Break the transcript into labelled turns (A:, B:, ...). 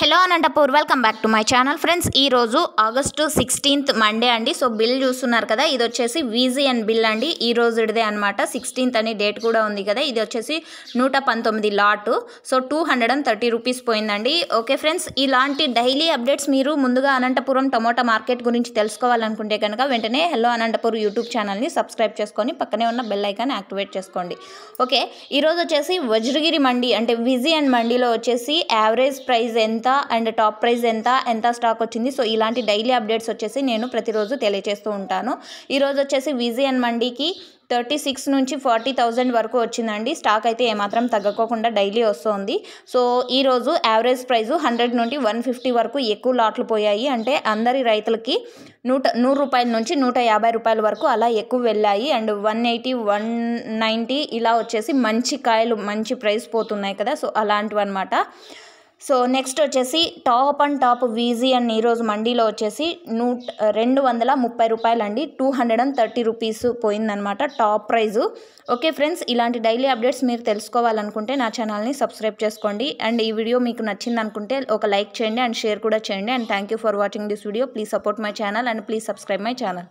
A: hello Anantapur welcome back to my channel friends ఈరోజు August sixteenth Monday అండి so bill చూస్తున్నారు కదా ఇది వచ్చేసి వీజీ అండ్ బిల్ అండి ఈ రోజు ఇదే అనమాట సిక్స్టీన్త్ అనే డేట్ కూడా ఉంది కదా ఇది వచ్చేసి నూట పంతొమ్మిది lot so two hundred and thirty rupees పోయిందండి ఓకే ఫ్రెండ్స్ ఇలాంటి డైలీ అప్డేట్స్ మీరు ముందుగా అనంతపురం టమోటా మార్కెట్ గురించి తెలుసుకోవాలనుకుంటే కనుక వెంటనే హలో అనంతపూర్ యూట్యూబ్ ఛానల్ని సబ్స్క్రైబ్ చేసుకొని పక్కనే ఉన్న బెల్ ఐకాన్ యాక్టివేట్ చేసుకోండి ఓకే ఈరోజు వచ్చేసి వజ్రగిరి మండి అంటే విజీ అండ్ మండీలో వచ్చేసి యావరేజ్ ప్రైస్ ఎంత ఎంత అండ్ టాప్ ప్రైస్ ఎంత ఎంత స్టాక్ వచ్చింది సో ఇలాంటి డైలీ అప్డేట్స్ వచ్చేసి నేను ప్రతిరోజు తెలియజేస్తూ ఉంటాను ఈరోజు వచ్చేసి అండ్ మండీకి థర్టీ సిక్స్ నుంచి ఫార్టీ థౌజండ్ వరకు వచ్చిందండి స్టాక్ అయితే ఏమాత్రం తగ్గకోకుండా డైలీ వస్తుంది సో ఈరోజు యావరేజ్ ప్రైస్ హండ్రెడ్ నుండి వన్ ఫిఫ్టీ వరకు ఎక్కువ లాట్లు పోయాయి అంటే అందరి రైతులకి నూట నూరు రూపాయల నుంచి నూట యాభై రూపాయల వరకు అలా ఎక్కువ వెళ్ళాయి and one eighty one ninety ఇలా వచ్చేసి మంచి కాయలు మంచి ప్రైస్ పోతున్నాయి కదా సో అలాంటివి అనమాట సో నెక్స్ట్ వచ్చేసి టాప్ అండ్ టాప్ వీజీ అండ్ ఈరోజు మండీలో వచ్చేసి నూ రెండు వందల ముప్పై రూపాయలు అండి two hundred and thirty rupees పోయిందనమాట టాప్ ప్రైజు ఓకే ఫ్రెండ్స్ ఇలాంటి డైలీ అప్డేట్స్ మీరు తెలుసుకోవాలనుకుంటే నా ఛానల్ని సబ్స్క్రైబ్ చేసుకోండి అండ్ ఈ వీడియో మీకు నచ్చింది అనుకుంటే ఒక లైక్ చేయండి అండ్ షేర్ కూడా చేయండి and thank for watching this video please support my channel and please subscribe my channel